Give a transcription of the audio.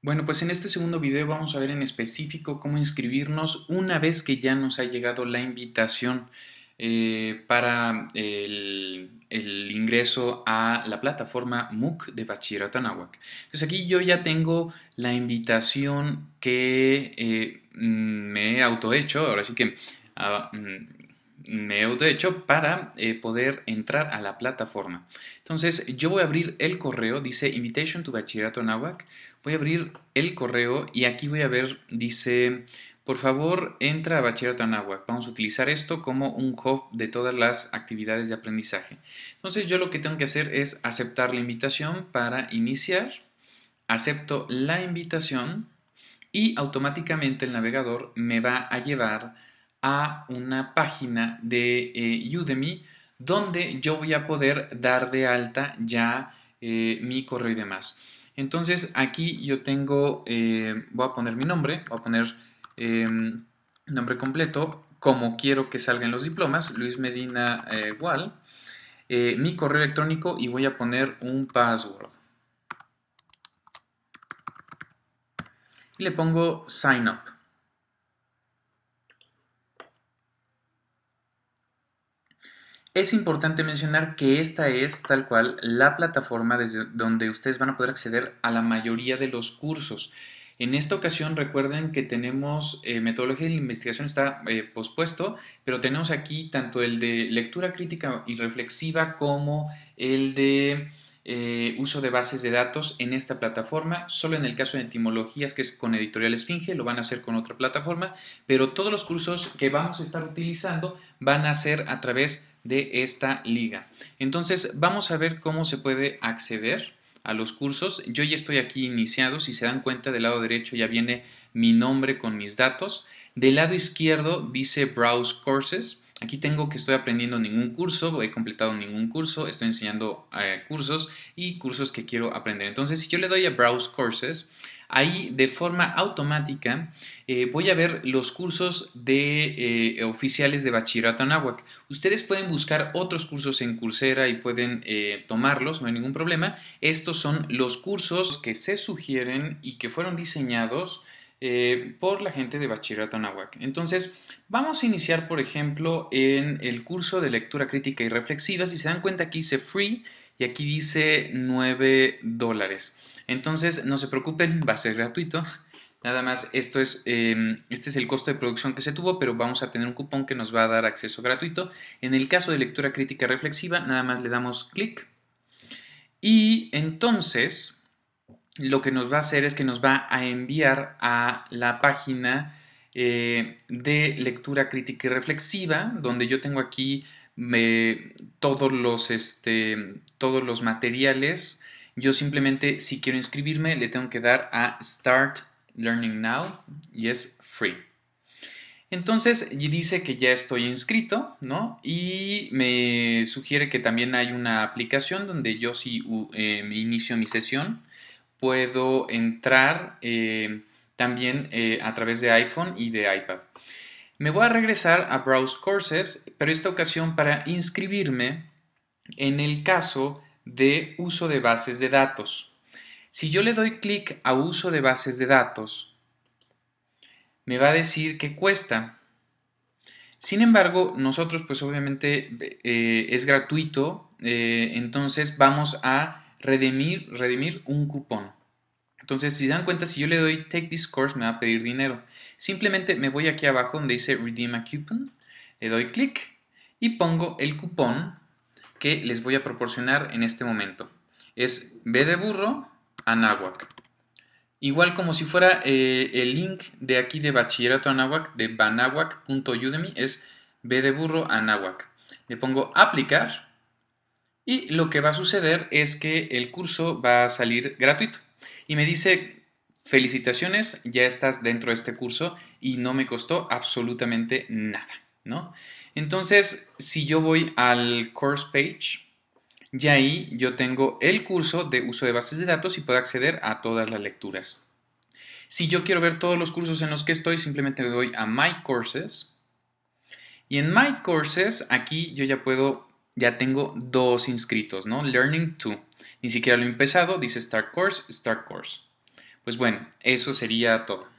Bueno, pues en este segundo video vamos a ver en específico cómo inscribirnos una vez que ya nos ha llegado la invitación eh, para el, ingreso a la plataforma MOOC de Bachillerato Anáhuac. Entonces aquí yo ya tengo la invitación que eh, mm, me he autohecho, ahora sí que ah, mm, de hecho para eh, poder entrar a la plataforma. Entonces yo voy a abrir el correo, dice Invitation to Bachillerato Nahuac. Voy a abrir el correo y aquí voy a ver, dice, por favor entra a Bachillerato Nahuac. Vamos a utilizar esto como un hub de todas las actividades de aprendizaje. Entonces yo lo que tengo que hacer es aceptar la invitación para iniciar. Acepto la invitación y automáticamente el navegador me va a llevar a una página de eh, Udemy donde yo voy a poder dar de alta ya eh, mi correo y demás. Entonces aquí yo tengo, eh, voy a poner mi nombre, voy a poner nombre completo, como quiero que salgan los diplomas, Luis Medina igual, mi correo electrónico y voy a poner un password. Y le pongo sign up. Es importante mencionar que esta es tal cual la plataforma desde donde ustedes van a poder acceder a la mayoría de los cursos. En esta ocasión recuerden que tenemos eh, metodología de investigación está eh, pospuesto, pero tenemos aquí tanto el de lectura crítica y reflexiva como el de eh, uso de bases de datos en esta plataforma. Solo en el caso de etimologías, que es con Editorial Esfinge, lo van a hacer con otra plataforma, pero todos los cursos que vamos a estar utilizando van a ser a través de de esta liga. Entonces vamos a ver cómo se puede acceder a los cursos. Yo ya estoy aquí iniciado, si se dan cuenta del lado derecho ya viene mi nombre con mis datos. Del lado izquierdo dice Browse Courses. Aquí tengo que estoy aprendiendo ningún curso, he completado ningún curso, estoy enseñando eh, cursos y cursos que quiero aprender. Entonces, si yo le doy a Browse Courses, ahí de forma automática eh, voy a ver los cursos de eh, oficiales de bachillerato Anáhuac. Ustedes pueden buscar otros cursos en Coursera y pueden tomarlos, no hay ningún problema. Estos son los cursos que se sugieren y que fueron diseñados eh, por la gente de Bachillerato Entonces, vamos a iniciar, por ejemplo, en el curso de lectura crítica y reflexiva. Si se dan cuenta, aquí dice free y aquí dice 9 dólares. Entonces, no se preocupen, va a ser gratuito. Nada más, esto es, em, este es el costo de producción que se tuvo, pero vamos a tener un cupón que nos va a dar acceso gratuito. En el caso de lectura crítica reflexiva, nada más le damos clic. Y entonces, lo que nos va a hacer es que nos va a enviar a la página eh, de lectura crítica y reflexiva, donde yo tengo aquí eh, todos, los, este, todos los materiales. Yo simplemente, si quiero inscribirme, le tengo que dar a Start Learning Now y es free. Entonces dice que ya estoy inscrito, ¿no? Y me sugiere que también hay una aplicación donde yo sí eh, inicio mi sesión puedo entrar eh, también eh, a través de iPhone y de iPad. Me voy a regresar a Browse Courses, pero esta ocasión para inscribirme en el caso de uso de bases de datos. Si yo le doy clic a uso de bases de datos, me va a decir que cuesta. Sin embargo, nosotros pues obviamente eh, es gratuito, entonces vamos a redimir, redimir un cupón. Entonces, si se dan cuenta, si yo le doy take this course, me va a pedir dinero. Simplemente me voy aquí abajo donde dice redeem a coupon, le doy clic y pongo el cupón que les voy a proporcionar en este momento. Es B de burro, Igual como si fuera eh, el link de aquí de Bachillerato anahuac de banahuac.udemy, es B de burro, Anáhuac. Le pongo aplicar y lo que va a suceder es que el curso va a salir gratuito. Y me dice, felicitaciones, ya estás dentro de este curso y no me costó absolutamente nada, ¿no? Entonces, si yo voy al course page, ya ahí yo tengo el curso de uso de bases de datos y puedo acceder a todas las lecturas. Si yo quiero ver todos los cursos en los que estoy, simplemente me voy a My Courses. Y en My Courses, aquí yo ya puedo ya tengo dos inscritos, ¿no? Learning to. Ni siquiera lo he empezado, dice Start Course, Start Course. Pues bueno, eso sería todo.